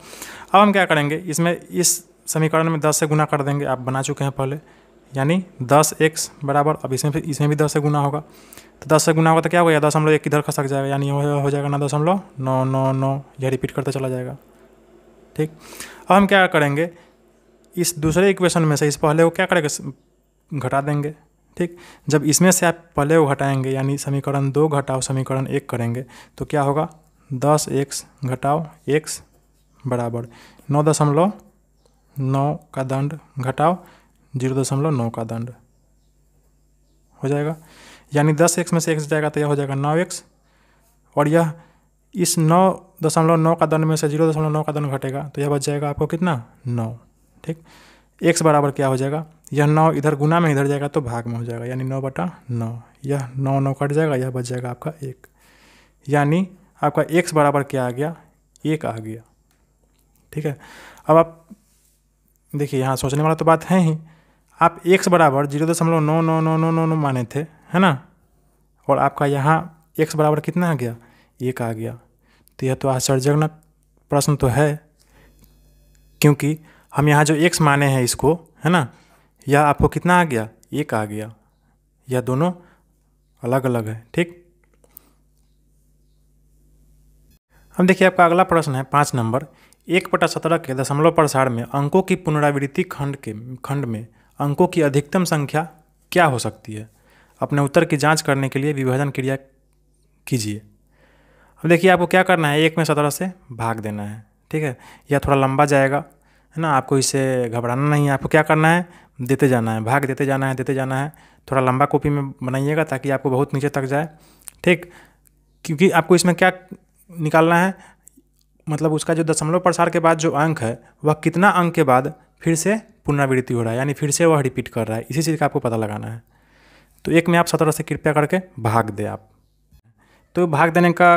अब हम क्या करेंगे इसमें इस समीकरण में दस से गुना कर देंगे आप बना चुके हैं पहले यानी दस एक्स बराबर अब इसमें फिर इसमें भी दस से गुना होगा तो दस से गुना होगा तो क्या दस हम दशमलव एक इधर खसक जाएगा यानी हो जाएगा ना दशमलव नौ नौ नौ यह रिपीट करता चला जाएगा ठीक अब हम क्या करेंगे इस दूसरे इक्वेशन में से इस पहले को क्या करेंगे घटा देंगे ठीक जब इसमें से आप पहले को घटाएंगे यानी समीकरण दो घटाओ समीकरण एक करेंगे तो क्या होगा दस एक्स घटाओ एक्स बराबर नौ दशमलव नौ का दंड घटाओ जीरो दशमलव नौ का दंड हो जाएगा यानी दस एक्स में से एक्स जाएगा तो यह हो जाएगा नौ एक्स और यह इस नौ दशमलव नौ का दन में से जीरो दशमलव नौ का दन घटेगा तो यह बच जाएगा आपको कितना नौ ठीक एक्स बराबर क्या हो जाएगा यह नौ इधर गुना में इधर जाएगा तो भाग में हो जाएगा यानी नौ बटा नौ यह नौ नौ कट जाएगा यह बच जाएगा आपका एक यानी आपका एक्स बराबर क्या आ गया एक आ गया ठीक है अब आप देखिए यहाँ सोचने वाला तो बात है ही आप एक्स बराबर जीरो दशमलव नौ नौ नौ नौ नौ नौ माने थे है ना और आपका यहाँ एक्स बराबर कितना आ गया एक आ गया तो यह तो आश्चर्यजनक प्रश्न तो है क्योंकि हम यहाँ जो एक्स माने हैं इसको है ना यह आपको कितना आ गया एक आ गया यह दोनों अलग अलग है ठीक हम देखिए आपका अगला प्रश्न है पाँच नंबर एक पटा सत्रह के दशमलव प्रसार में अंकों की पुनरावृत्ति खंड के खंड में अंकों की अधिकतम संख्या क्या हो सकती है अपने उत्तर की जांच करने के लिए विभाजन क्रिया कीजिए अब देखिए आपको क्या करना है एक में सत्रह से भाग देना है ठीक है या थोड़ा लंबा जाएगा है ना आपको इसे घबराना नहीं है आपको क्या करना है देते जाना है भाग देते जाना है देते जाना है थोड़ा लंबा कॉपी में बनाइएगा ताकि आपको बहुत नीचे तक जाए ठीक क्योंकि आपको इसमें क्या निकालना है मतलब उसका जो दशमलव प्रसार के बाद जो अंक है वह कितना अंक के बाद फिर से पुनरावृत्ति हो रहा है यानी फिर से वह रिपीट कर रहा है इसी चीज़ का आपको पता लगाना है तो एक में आप सत्रह से कृपया करके भाग दे आप तो भाग देने का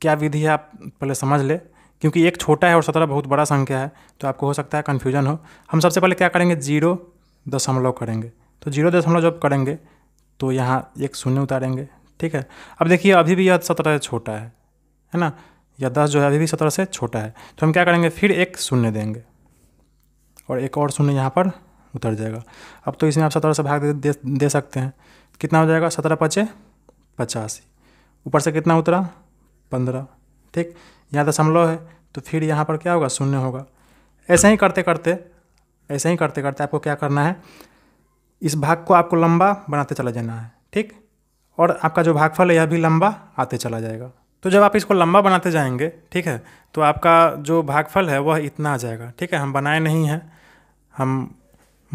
क्या विधि है आप पहले समझ ले क्योंकि एक छोटा है और सत्रह बहुत बड़ा संख्या है तो आपको हो सकता है कन्फ्यूजन हो हम सबसे पहले क्या करेंगे जीरो दशमलव करेंगे तो जीरो दशमलव जब करेंगे तो यहाँ एक शून्य उतारेंगे ठीक है अब देखिए अभी भी यह सत्रह छोटा है है ना या दस जो है अभी भी सत्रह से छोटा है तो हम क्या करेंगे फिर एक शून्य देंगे और एक और शून्य यहाँ पर उतर जाएगा अब तो इसमें आप सत्रह से भाग दे, दे, दे सकते हैं कितना हो जाएगा सत्रह पचे पचासी ऊपर से कितना उतरा पंद्रह ठीक यहाँ दशमलव है तो फिर यहाँ पर क्या होगा शून्य होगा ऐसे ही करते करते ऐसे ही करते करते आपको क्या करना है इस भाग को आपको लंबा बनाते चला जाना है ठीक और आपका जो भागफल है यह भी लंबा आते चला जाएगा तो जब आप इसको लंबा बनाते जाएंगे ठीक है तो आपका जो भागफल है वह इतना आ जाएगा ठीक है हम बनाए नहीं हैं हम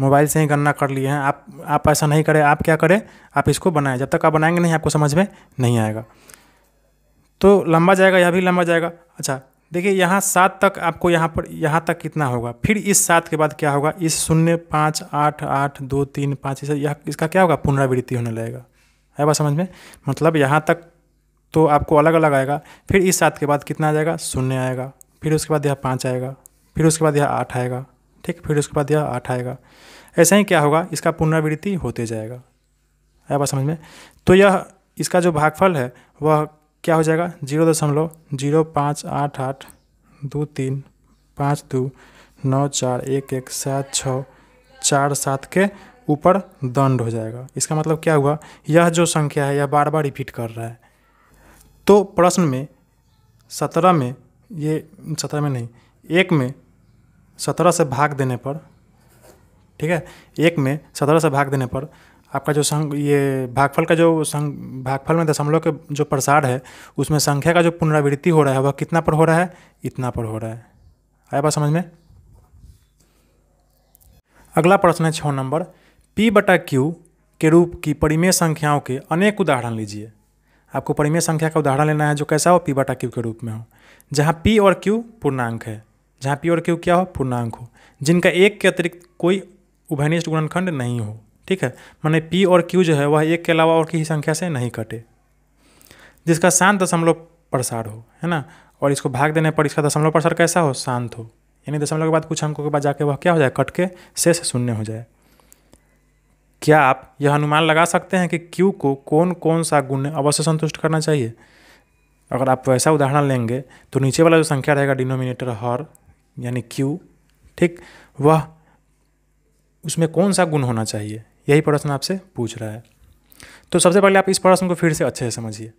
मोबाइल से ही गणना कर लिए हैं आप आप ऐसा नहीं करें आप क्या करें आप इसको बनाएं जब तक आप बनाएंगे नहीं आपको समझ में नहीं आएगा तो लंबा जाएगा यह भी लंबा जाएगा अच्छा देखिए यहाँ सात तक आपको यहाँ पर यहाँ तक कितना होगा फिर इस सात के बाद क्या होगा इस शून्य पाँच आठ आठ दो तीन पाँच इस यह इसका क्या होगा पुनरावृत्ति होने लगेगा है बात समझ में मतलब यहाँ तक तो आपको अलग अलग आएगा फिर इस सात के बाद कितना आ जाएगा शून्य आएगा फिर उसके बाद यह पाँच आएगा फिर उसके बाद यह आठ आएगा ठीक फिर उसके बाद यह आठ आएगा ऐसे ही क्या होगा इसका पुनरावृत्ति होते जाएगा आया बात समझ में तो यह इसका जो भागफल है वह क्या हो जाएगा जीरो दशमलव जीरो पाँच आठ आठ दो तीन पाँच दो नौ चार एक एक सात छः चार सात के ऊपर दंड हो जाएगा इसका मतलब क्या हुआ यह जो संख्या है यह बार बार रिपीट कर रहा है तो प्रश्न में सत्रह में ये सत्रह में नहीं एक में सत्रह से भाग देने पर ठीक है एक में सत्रह से भाग देने पर आपका जो संग ये भागफल का जो संग भागफल में दशमलव के जो प्रसार है उसमें संख्या का जो पुनरावृत्ति हो रहा है वह कितना पर हो रहा है इतना पर हो रहा है आया बात समझ में अगला प्रश्न है छः नंबर पी बटा क्यू के रूप की परिमेय संख्याओं के अनेक उदाहरण लीजिए आपको परिमेय संख्या का उदाहरण लेना है जो कैसा हो पी बटा क्यू के रूप में हो जहाँ पी और क्यू पूर्णांक है जहाँ पी और क्यू क्या हो पूर्णांक हो जिनका एक के अतिरिक्त कोई उभयनिष्ठ गुणनखंड नहीं हो ठीक है माने पी और क्यू जो है वह एक के अलावा और किसी संख्या से नहीं कटे जिसका शांत दशमलव प्रसार हो है ना और इसको भाग देने पर इसका दशमलव प्रसार कैसा हो शांत हो यानी दशमलव के बाद कुछ अंकों के बाद जाके वह क्या हो जाए कट के शेष शून्य हो जाए क्या आप यह अनुमान लगा सकते हैं कि क्यू को कौन कौन सा गुण अवश्य संतुष्ट करना चाहिए अगर आप वैसा उदाहरण लेंगे तो नीचे वाला जो संख्या रहेगा डिनोमिनेटर हर यानी क्यू ठीक वह उसमें कौन सा गुण होना चाहिए यही प्रश्न आपसे पूछ रहा है तो सबसे पहले आप इस प्रश्न को फिर से अच्छे से समझिए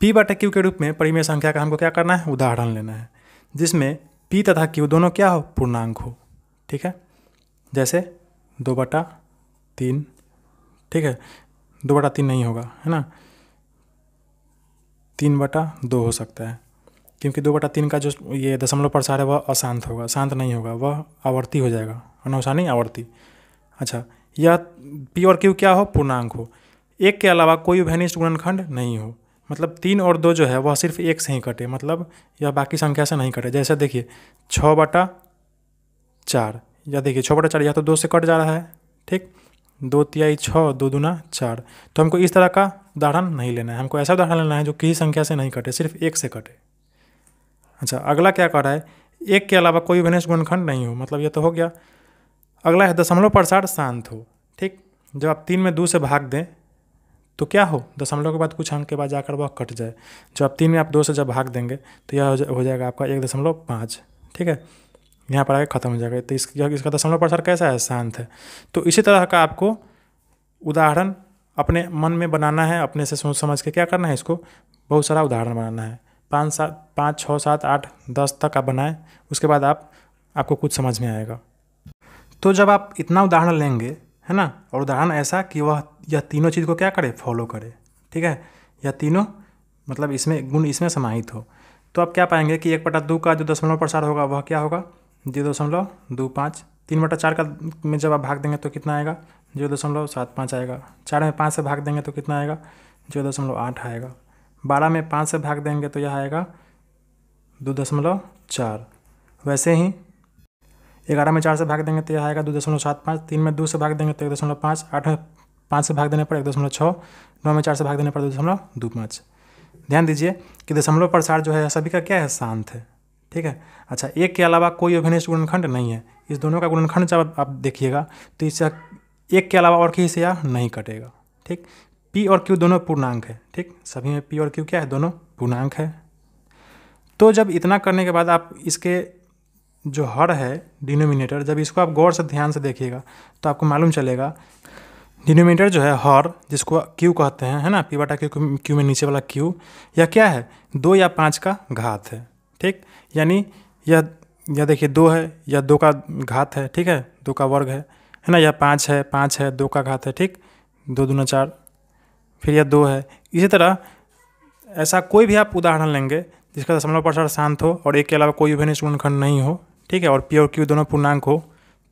पी बटे क्यू के रूप में परिमेय संख्या का हमको क्या करना है उदाहरण लेना है जिसमें पी तथा क्यू दोनों क्या हो पूर्णांक हो ठीक है जैसे दो बटा तीन ठीक है दो बटा तीन नहीं होगा है ना तीन बटा दो हो सकता है क्योंकि दो बटा तीन का जो ये दशमलव प्रसार है वह अशांत होगा शांत नहीं होगा वह आवर्ती हो जाएगा अनुसानी आवर्ती अच्छा यह पी और क्यू क्या हो पूर्णांक हो एक के अलावा कोई भैनिष्ट गुणनखंड नहीं हो मतलब तीन और दो जो है वह सिर्फ एक से ही कटे मतलब यह बाकी संख्या से नहीं कटे जैसे देखिए छः बटा चार या देखिए छः बटा चार या तो दो से कट जा रहा है ठीक दो तिहाई छः दो दूना चार तो हमको इस तरह का उदाहरण नहीं लेना है हमको ऐसा उदाहरण लेना है जो किसी संख्या से नहीं कटे सिर्फ एक से कटे अच्छा अगला क्या कह रहा है एक के अलावा कोई गणेश गुणखंड नहीं हो मतलब ये तो हो गया अगला है दशमलव प्रसार शांत हो ठीक जब आप तीन में दो से भाग दें तो क्या हो दशमलव के बाद कुछ अंक के बाद जाकर वह कट जाए जब आप तीन में आप दो से जब भाग देंगे तो यह हो, जा, हो जाएगा आपका एक दशमलव पाँच ठीक है यहाँ पर आगे ख़त्म हो जाएगा तो इस, इसका दशमलव प्रसार कैसा है शांत है तो इसी तरह का आपको उदाहरण अपने मन में बनाना है अपने से सोच समझ के क्या करना है इसको बहुत सारा उदाहरण बनाना है पाँच सात पाँच छः सात आठ दस तक आप बनाएं उसके बाद आप आपको कुछ समझ में आएगा तो जब आप इतना उदाहरण लेंगे है ना और उदाहरण ऐसा कि वह यह तीनों चीज़ को क्या करे फॉलो करे ठीक है यह तीनों मतलब इसमें गुण इसमें समाहित हो तो आप क्या पाएंगे कि एक बटा दो का जो दशमलव प्रसार होगा वह क्या होगा जीरो दशमलव दो पाँच तीन बटा चार का में जब आप भाग देंगे तो कितना आएगा जीरो दशमलव सात पाँच आएगा चार में पाँच से भाग देंगे तो कितना आएगा जीरो दशमलव आठ आएगा बारह में पाँच से भाग देंगे तो यह आएगा दो दशमलव चार वैसे ही ग्यारह में चार से भाग देंगे तो यह आएगा दो दशमलव सात पाँच तीन में दो से भाग देंगे तो एक दशमलव पाँच आठ में पाँच से भाग देने पर एक दशमलव छः नौ में चार से भाग देने पर दो दशमलव दो पाँच ध्यान दीजिए कि दशमलव प्रसार जो है सभी का क्या है शांत है ठीक है अच्छा एक के अलावा कोई अभिनिष्ठ गुणनखंड नहीं है इस दोनों का गुणनखंड जब आप देखिएगा तो इससे एक के अलावा और किसी से यह नहीं कटेगा ठीक पी और क्यू दोनों पूर्णांक है ठीक सभी में पी और क्यू क्या है दोनों पूर्णांक है तो जब इतना करने के बाद आप इसके जो हर है डिनोमिनेटर जब इसको आप गौर से ध्यान से देखिएगा तो आपको मालूम चलेगा डिनोमिनेटर जो है हर जिसको क्यू कहते हैं है ना पी बटा क्यू क्यू में नीचे वाला क्यू या क्या है दो या पाँच का घात है ठीक यानी यह या देखिए दो है या दो का घात है ठीक है दो का वर्ग है है ना या पाँच है पाँच है दो का घात है ठीक दो दूना चार फिर यह दो है इसी तरह ऐसा कोई भी आप उदाहरण लेंगे जिसका दशमलव प्रसार शांत हो और एक के अलावा कोई भी खंड नहीं हो ठीक है और पी और क्यू दोनों पूर्णांक हो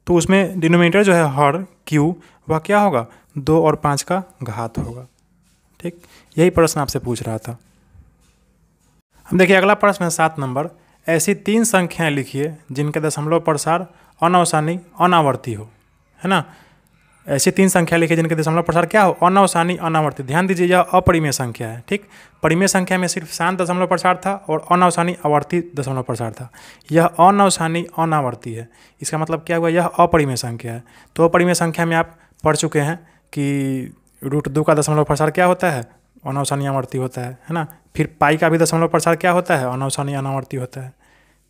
तो उसमें डिनोमिनेटर जो है हर क्यू वह क्या होगा दो और पाँच का घात होगा ठीक यही प्रश्न आपसे पूछ रहा था हम देखिए अगला प्रश्न है सात नंबर ऐसी तीन संख्याएं लिखिए जिनके दशमलव प्रसार अनवसानी अनावर्ती हो है ना ऐसी तीन संख्या लिखे जिनके दशमलव प्रसार क्या हो अनावसानी अनावर्ती ध्यान दीजिए यह अपरिमय संख्या है ठीक परिमय संख्या में सिर्फ शांत दशमलव प्रसार था और अनावसानी आवर्ती दशमलव प्रसार था यह अनावसानी अनावर्ती है इसका मतलब क्या हुआ यह अपरिमय संख्या है तो अपरिमय संख्या में आप पढ़ चुके हैं कि रूट दो का दशमलव प्रसार क्या होता है अनवसानी अनावर्ती होता है है ना फिर पाई का भी दशमलव प्रसार क्या होता है अनवसानी अनावर्ती होता है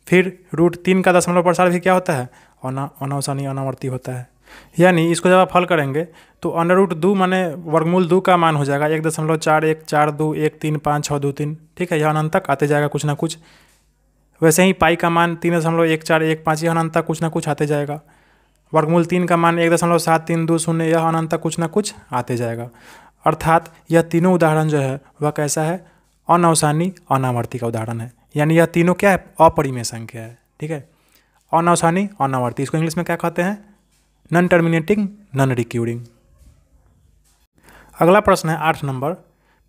फिर रूट तीन का दशमलव प्रसार भी क्या होता है अना अनवसानी अनावर्ती होता है यानी इसको जब आप हल करेंगे तो अंडर रूट दो माने वर्गमूल दो का मान हो जाएगा एक दशमलव चार एक चार दो एक तीन पाँच छः दो तीन ठीक है यह अनंत तक आते जाएगा कुछ ना कुछ वैसे ही पाई का मान तीन दशमलव एक चार एक पाँच यह अनंत तक कुछ ना कुछ आते जाएगा वर्गमूल तीन का मान एक दशमलव सात तीन दो शून्य यह अनंत तक कुछ ना कुछ आते जाएगा अर्थात यह तीनों उदाहरण जो है वह कैसा है अनवसानी अनावर्ती का उदाहरण है यानी यह तीनों क्या है अपरिमेय संख्या है ठीक है अनवसानी अनावर्ती इसको इंग्लिश में क्या कहते हैं नॉन टर्मिनेटिंग नॉन रिक्यूरिंग अगला प्रश्न है आठ नंबर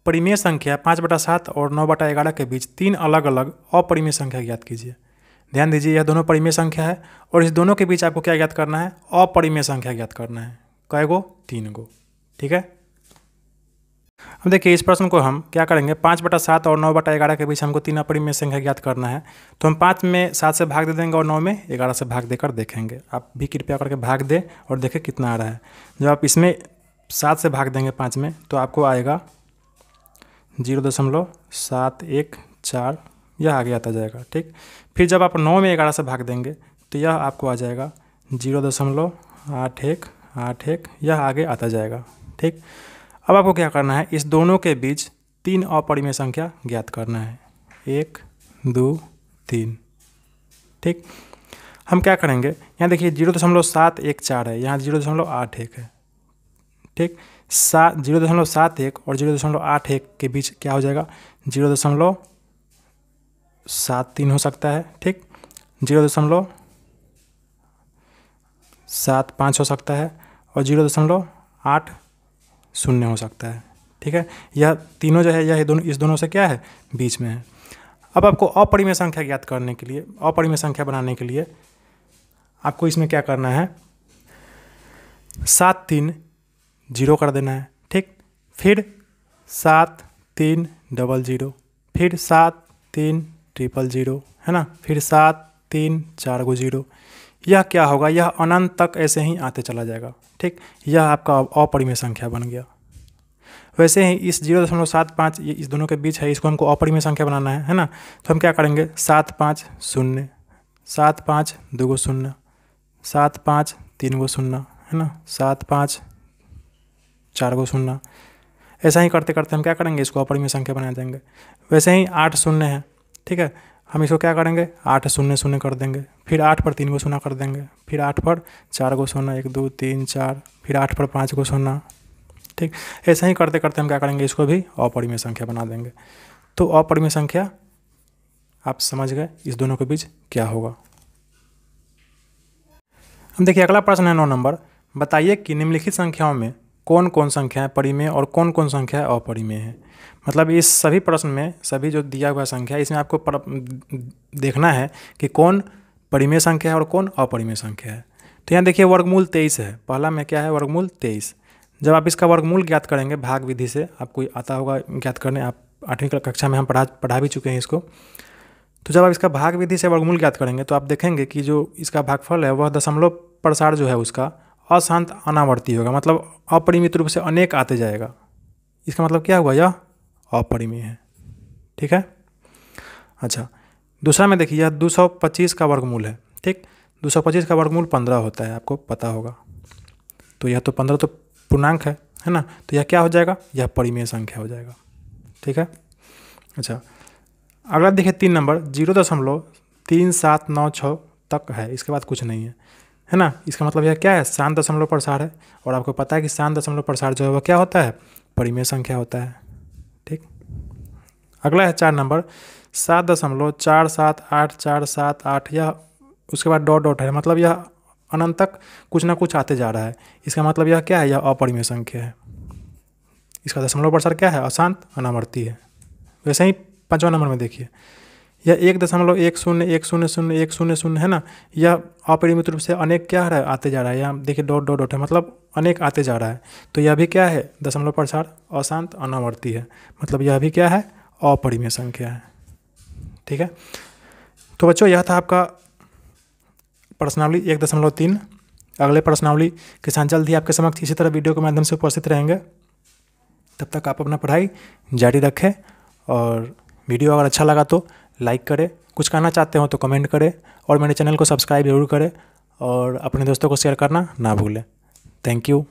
परिमेय संख्या पाँच बटा सात और नौ बटा ग्यारह के बीच तीन अलग अलग अपरिमेय संख्या ज्ञात कीजिए ध्यान दीजिए यह दोनों परिमेय संख्या है और इस दोनों के बीच आपको क्या ज्ञात करना है अपरिमेय संख्या ज्ञात करना है कै गो तीन गो ठीक है अब देखिए इस प्रश्न को हम क्या करेंगे पाँच बटा सात और नौ बटा ग्यारह के बीच हमको तीन अपरिमेय संख्या ज्ञात करना है तो हम पाँच में सात से भाग दे देंगे और नौ में ग्यारह से भाग देकर देखेंगे आप भी कृपया करके भाग दें और देखें कितना आ रहा है जब आप इसमें सात से भाग देंगे पाँच में तो आपको आएगा जीरो दशमलव सात एक चार यह आगे आता जाएगा ठीक फिर जब आप नौ में ग्यारह से भाग देंगे तो यह आपको आ जाएगा जीरो दशमलव आठ एक आठ एक यह आगे आता जाएगा ठीक अब आपको क्या करना है इस दोनों के बीच तीन अपरिमेय संख्या ज्ञात करना है एक दो तीन ठीक हम क्या करेंगे यहाँ देखिए जीरो दशमलव सात एक चार है यहाँ जीरो दशमलव आठ एक है ठीक सात जीरो दशमलव सात एक और जीरो दशमलव आठ एक के बीच क्या हो जाएगा जीरो दशमलव सात तीन हो सकता है ठीक जीरो दशमलव सात पाँच हो सकता है और जीरो दशमलव आठ शून्य हो सकता है ठीक है यह तीनों जो है यह दोनों इस दोनों से क्या है बीच में है अब आपको अपरिमेय संख्या ज्ञात करने के लिए अपरिमेय संख्या बनाने के लिए आपको इसमें क्या करना है सात तीन जीरो कर देना है ठीक फिर सात तीन डबल जीरो फिर सात तीन ट्रिपल जीरो है ना फिर सात तीन चार गो जीरो यह क्या होगा यह अनंत तक ऐसे ही आते चला जाएगा ठीक यह आपका अपरिमेय संख्या बन गया वैसे ही इस जीरो दशमलव सात पाँच ये इस दोनों के बीच है इसको हमको अपरिमेय संख्या बनाना है है ना तो हम क्या करेंगे सात पाँच शून्य सात पाँच दो गो शून्य सात पाँच तीन गो शून्य है ना सात पाँच चार गो शून्य ऐसा ही करते करते हम क्या करेंगे इसको अपरिमेय संख्या बना देंगे वैसे ही आठ शून्य है ठीक है हम इसको क्या करेंगे आठ शून्य शून्य कर देंगे फिर आठ पर तीन गो शून्य कर देंगे फिर आठ पर चार गो शून्य एक दो तीन चार फिर आठ पर पाँच गो शून्य ठीक ऐसा ही करते करते हम क्या करेंगे इसको भी अपरिमेय संख्या बना देंगे तो अपरिमेय संख्या आप समझ गए इस दोनों के बीच क्या होगा हम देखिए अगला प्रश्न है नौ नंबर बताइए कि निम्नलिखित संख्याओं में कौन कौन संख्याएं परिमेय और कौन कौन संख्याएं अपरिमेय हैं मतलब इस सभी प्रश्न में सभी जो दिया हुआ संख्या इसमें आपको पर, देखना है कि कौन परिमेय संख्या है और कौन अपरिमेय संख्या है तो यहाँ देखिए वर्गमूल तेईस है पहला में क्या है वर्गमूल तेईस जब आप इसका वर्गमूल ज्ञात करेंगे भाग विधि से आपको आता होगा ज्ञात करने आप आठवीं कक्षा में हम पढ़ा पढ़ा भी चुके हैं इसको तो जब आप इसका भाग विधि से वर्गमूल ज्ञात करेंगे तो आप देखेंगे कि जो इसका भागफल है वह दशमलव प्रसार जो है उसका अशांत अनावर्ती होगा मतलब अपरिमित रूप से अनेक आते जाएगा इसका मतलब क्या हुआ यह अपरिमेय है ठीक है अच्छा दूसरा में देखिए यह दो सौ पच्चीस का वर्गमूल है ठीक दो सौ पच्चीस का वर्गमूल पंद्रह होता है आपको पता होगा तो यह तो पंद्रह तो पूर्णांक है है ना तो यह क्या हो जाएगा यह परिमेय संख्या हो जाएगा ठीक है अच्छा अगला देखिए तीन नंबर जीरो दशमलव तीन सात नौ छः तक है इसके बाद कुछ नहीं है है ना इसका मतलब यह क्या है शांत दशमलव प्रसार है और आपको पता है कि शांत दशमलव प्रसार जो है वह क्या होता है परिमेय संख्या होता है ठीक अगला है चार नंबर सात दशमलव चार सात आठ चार सात आठ यह उसके बाद डॉट डॉट है मतलब यह अनंत तक कुछ ना कुछ आते जा रहा है इसका मतलब यह क्या है यह अपरिमय संख्या है इसका दशमलव प्रसार क्या है अशांत अनावर्ती है वैसे ही पाँचवा नंबर में देखिए यह एक दशमलव एक शून्य एक शून्य शून्य एक शून्य शून्य है ना यह अपरिमित रूप से अनेक क्या रहा है आते जा रहा है यहाँ देखिए डॉट डॉट डॉट है मतलब अनेक आते जा रहा है तो यह भी क्या है दशमलव प्रसार अशांत अनावर्ती है मतलब यह भी क्या है अपरिमय संख्या है ठीक है तो बच्चों यह था आपका प्रश्नावली एक दशमलव तीन अगले प्रश्नावली के साथ जल्द ही आपके समक्ष इसी तरह वीडियो के माध्यम से उपस्थित रहेंगे तब तक आप अपना पढ़ाई जारी रखें और वीडियो अगर अच्छा लगा तो लाइक करें कुछ कहना चाहते हो तो कमेंट करें और मेरे चैनल को सब्सक्राइब जरूर करें और अपने दोस्तों को शेयर करना ना भूलें थैंक यू